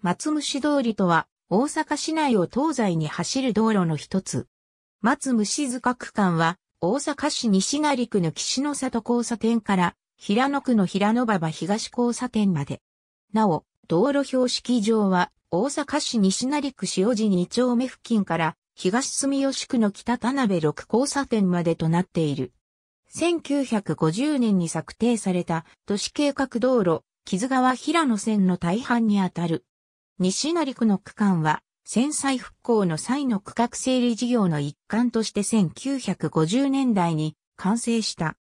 松虫通りとは、大阪市内を東西に走る道路の一つ。松虫塚区間は、大阪市西成区の岸の里交差点から、平野区の平野馬場東交差点まで。なお、道路標識上は、大阪市西成区塩路2丁目付近から、東住吉区の北田辺6交差点までとなっている。1950年に策定された都市計画道路、木津川平野線の大半にあたる。西成区の区間は、戦災復興の際の区画整理事業の一環として1950年代に完成した。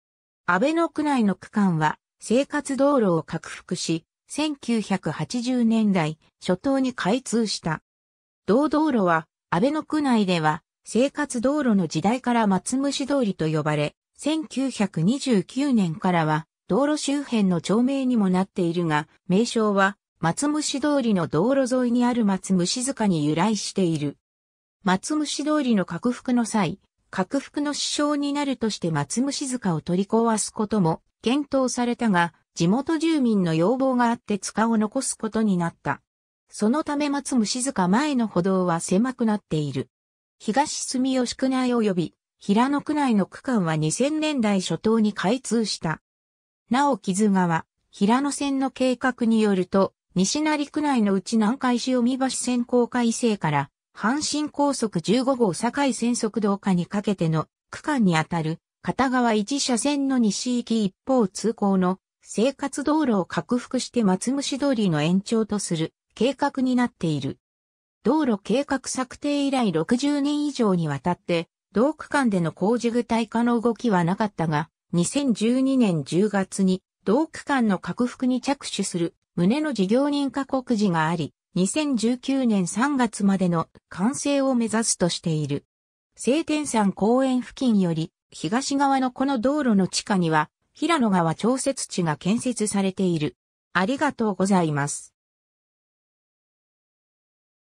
安倍の区内の区間は、生活道路を拡幅し、1980年代初頭に開通した。道道路は、安倍の区内では、生活道路の時代から松虫通りと呼ばれ、1929年からは、道路周辺の町名にもなっているが、名称は松虫通りの道路沿いにある松虫塚に由来している。松虫通りの拡幅の際、拡幅の支障になるとして松虫塚を取り壊すことも検討されたが、地元住民の要望があって塚を残すことになった。そのため松虫塚前の歩道は狭くなっている。東住吉区内及び平野区内の区間は2000年代初頭に開通した。なお木津川、平野線の計画によると、西成区内のうち南海市海橋線公架制から、阪神高速15号堺線速道下にかけての区間にあたる、片側1車線の西行き一方通行の生活道路を拡幅して松虫通りの延長とする計画になっている。道路計画策定以来60年以上にわたって、同区間での工事具体化の動きはなかったが、2012年10月に同区間の拡幅に着手する胸の事業認可告示があり、2019年3月までの完成を目指すとしている。聖天山公園付近より東側のこの道路の地下には、平野川調節池が建設されている。ありがとうございます。